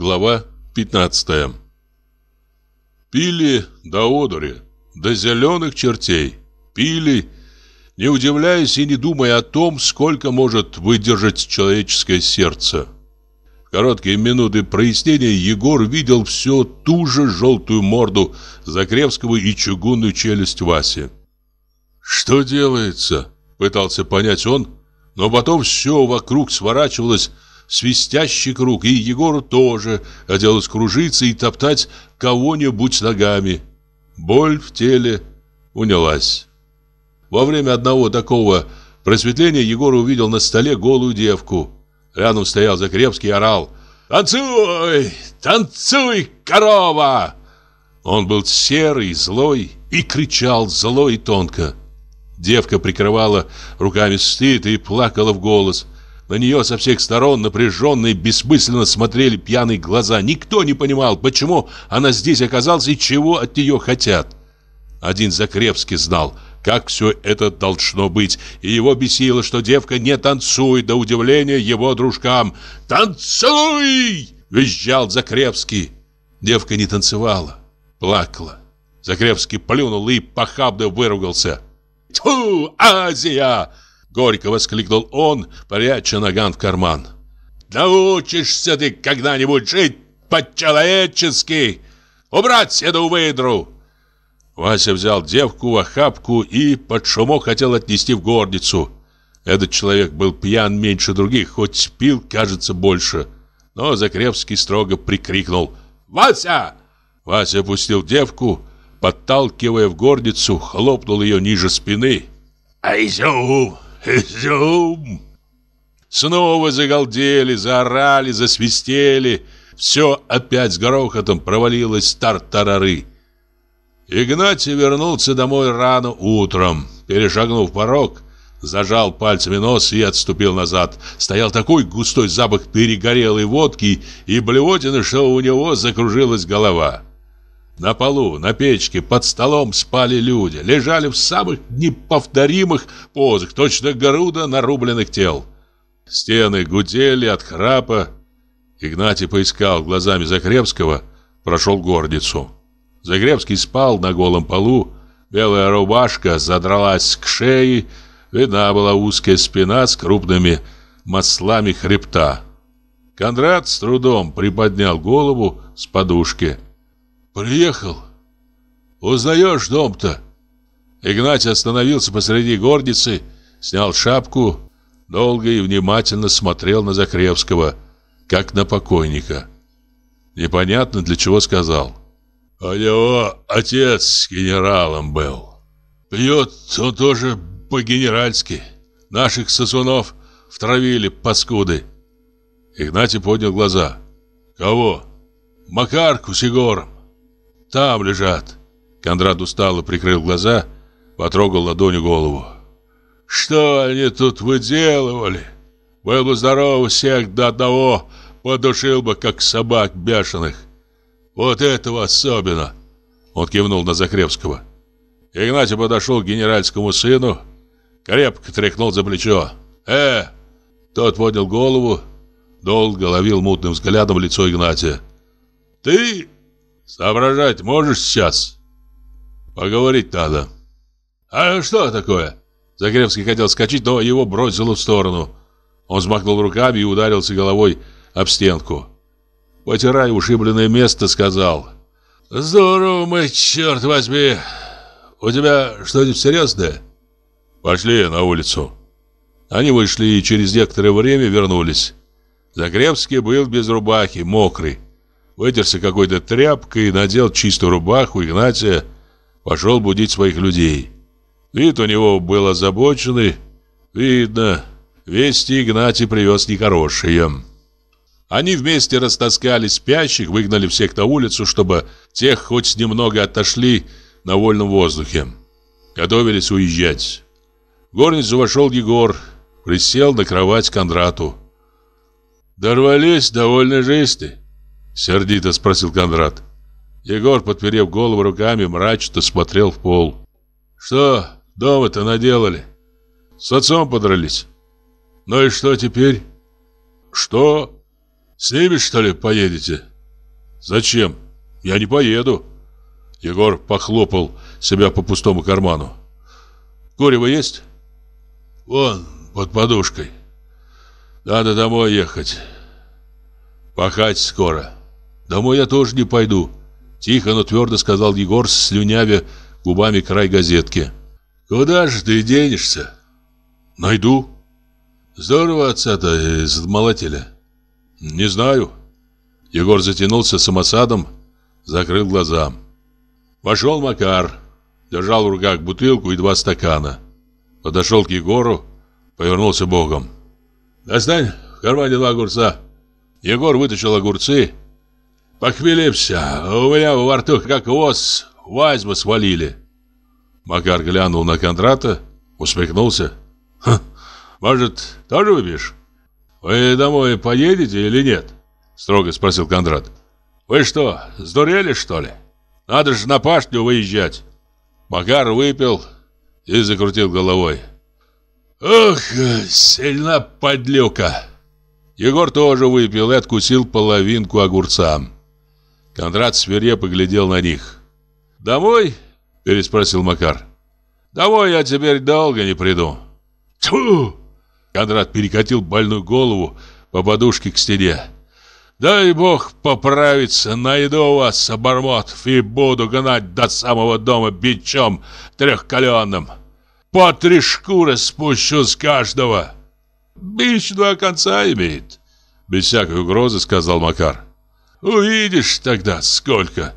Глава 15 Пили до одури, до зеленых чертей. Пили, не удивляясь и не думая о том, сколько может выдержать человеческое сердце. В короткие минуты прояснения Егор видел всю ту же желтую морду Закревского и чугунную челюсть Васи. «Что делается?» — пытался понять он, но потом все вокруг сворачивалось свистящий круг, и Егору тоже хотелось кружиться и топтать кого-нибудь ногами. Боль в теле унялась. Во время одного такого просветления Егор увидел на столе голую девку. Рядом стоял Закрепский и орал «Танцуй! Танцуй, корова!» Он был серый, злой и кричал зло и тонко. Девка прикрывала руками стыд и плакала в голос – на нее со всех сторон напряженно и бессмысленно смотрели пьяные глаза. Никто не понимал, почему она здесь оказалась и чего от нее хотят. Один Закрепский знал, как все это должно быть, и его бесило, что девка не танцует до удивления его дружкам. «Танцуй!» – визжал Закрепский. Девка не танцевала, плакала. Закрепский плюнул и похабно выругался. «Тьфу, Азия!» Горько воскликнул он, пряча наган в карман. «Научишься ты когда-нибудь жить по-человечески! Убрать эту выдру!» Вася взял девку в охапку и под шумок хотел отнести в горницу. Этот человек был пьян меньше других, хоть пил, кажется, больше. Но Закревский строго прикрикнул «Вася!» Вася опустил девку, подталкивая в горницу, хлопнул ее ниже спины. Айзюм! «Изюм!» Снова загалдели, заорали, засвистели. Все опять с грохотом провалилось тартарары. Игнатий вернулся домой рано утром. Перешагнув порог, зажал пальцами нос и отступил назад. Стоял такой густой запах перегорелой водки и блевотины, что у него закружилась голова. На полу, на печке, под столом спали люди, лежали в самых неповторимых позах, точно груда нарубленных тел. Стены гудели от храпа. Игнатий поискал глазами Закрепского, прошел горницу. Загребский спал на голом полу, белая рубашка задралась к шее, видна была узкая спина с крупными маслами хребта. Кондрат с трудом приподнял голову с подушки – Приехал. Узнаешь дом-то? Игнатий остановился посреди горницы, снял шапку, долго и внимательно смотрел на Закревского, как на покойника. Непонятно, для чего сказал. У него отец генералом был. Пьет он тоже по-генеральски. Наших сосунов втравили паскуды. Игнатий поднял глаза. Кого? Макарку с Егором. Там лежат. Кондрат устало прикрыл глаза, потрогал ладонью голову. Что они тут выделывали? Был бы здоров всех до одного, подушил бы, как собак бешеных. Вот этого особенно. Он кивнул на Закревского. Игнатий подошел к генеральскому сыну, крепко тряхнул за плечо. «Э!» Тот поднял голову, долго ловил мутным взглядом лицо Игнатия. «Ты Соображать можешь сейчас? Поговорить надо. А что такое? Загревский хотел скачать, но его бросило в сторону. Он взмахнул руками и ударился головой об стенку. Потирая ушибленное место, сказал. «Здорово мы, черт возьми! У тебя что-нибудь серьезное?» «Пошли на улицу». Они вышли и через некоторое время вернулись. Загребский был без рубахи, мокрый вытерся какой-то тряпкой, надел чистую рубаху Игнатия, пошел будить своих людей. Вид у него был озабоченный. Видно, вести Игнатий привез нехорошие. Они вместе растаскали спящих, выгнали всех на улицу, чтобы тех хоть немного отошли на вольном воздухе. Готовились уезжать. В горницу вошел Егор, присел на кровать Кондрату. «Дорвались довольно жесты», Сердито спросил Кондрат. Егор, подперев голову руками, мрачно смотрел в пол. Что дома-то наделали? С отцом подрались. Ну и что теперь? Что? С ними, что ли, поедете? Зачем? Я не поеду. Егор похлопал себя по пустому карману. Курево есть? Вон, под подушкой. Надо домой ехать. Пахать скоро. — «Домой я тоже не пойду», — тихо, но твердо сказал Егор, с слюнявя губами край газетки. «Куда же ты денешься?» «Найду». «Здорово отца-то из э, молотеля». «Не знаю». Егор затянулся самосадом, закрыл глаза. Вошел Макар, держал в руках бутылку и два стакана. Подошел к Егору, повернулся богом. «Достань в кармане два огурца». Егор вытащил огурцы Похмелимся, у меня во рту как воз, вазьбу свалили. Макар глянул на Кондрата, усмехнулся. Ха, может, тоже выпьешь? Вы домой поедете или нет? Строго спросил Кондрат. Вы что, сдурели что ли? Надо же на пашню выезжать. Макар выпил и закрутил головой. Ох, сильна подлюка. Егор тоже выпил и откусил половинку огурца. Кондрат свирепо глядел на них. «Домой?» – переспросил Макар. «Домой я теперь долго не приду». «Тьфу!» Кондрат перекатил больную голову по подушке к стене. «Дай бог поправиться, найду вас, обормотов, и буду гнать до самого дома бичом трехкаленным. По три шкуры спущу с каждого». «Бич два конца имеет», — без всякой угрозы сказал Макар. Увидишь тогда сколько.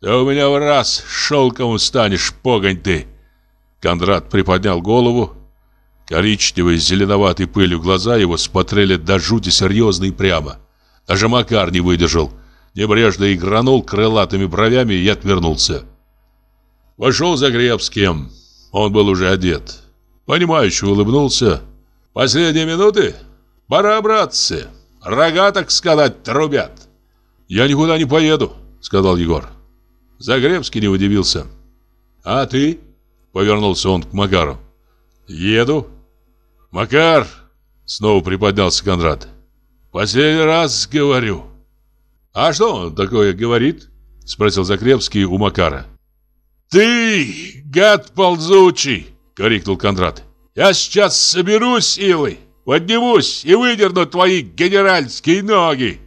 Да у меня в раз шелком станешь, погонь ты. Кондрат приподнял голову. Коричневые с зеленоватой пылью глаза его смотрели до жути серьезно и прямо. Даже Макар не выдержал. Небрежно игранул крылатыми бровями и отвернулся. Вошел Загребским. Он был уже одет. Понимающе улыбнулся. «Последние минуты? Пора, братцы! Рога, так сказать, трубят!» «Я никуда не поеду», — сказал Егор. Загребский не удивился. «А ты?» — повернулся он к Макару. «Еду». «Макар!» — снова приподнялся Конрад. «Последний раз говорю». «А что он такое говорит?» — спросил Загребский у Макара. «Ты, гад ползучий!» — крикнул Кондрат. «Я сейчас соберу силы, поднимусь и выдерну твои генеральские ноги!»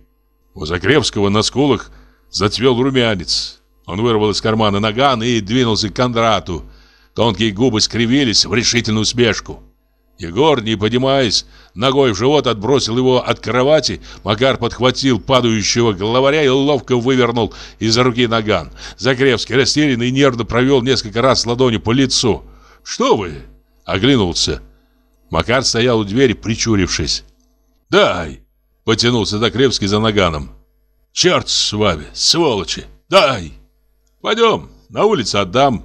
У Загревского на скулах зацвел румянец. Он вырвал из кармана наган и двинулся к Кондрату. Тонкие губы скривились в решительную усмешку. Егор, не поднимаясь, ногой в живот отбросил его от кровати. Макар подхватил падающего главаря и ловко вывернул из руки наган. Загревский, растерянный, нервно провел несколько раз ладонью по лицу. «Что вы?» — оглянулся. Макар стоял у двери, причурившись. «Дай!» Потянулся Докревский за наганом. «Черт с вами, сволочи! Дай! Пойдем, на улице отдам!»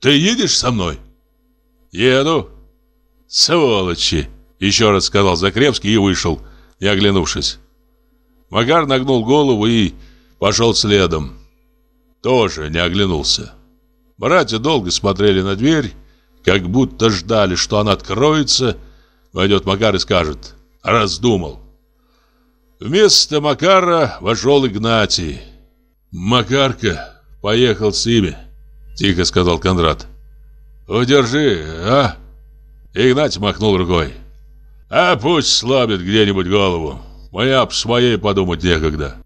«Ты едешь со мной?» «Еду!» «Сволочи!» — еще раз сказал Закревский и вышел, не оглянувшись. Макар нагнул голову и пошел следом. Тоже не оглянулся. Братья долго смотрели на дверь, как будто ждали, что она откроется, войдет Макар и скажет раздумал. Вместо Макара вошел Игнатий. «Макарка поехал с ними», — тихо сказал Кондрат. «Удержи, а?» Игнатий махнул рукой. «А пусть слабит где-нибудь голову. Моя об своей подумать некогда».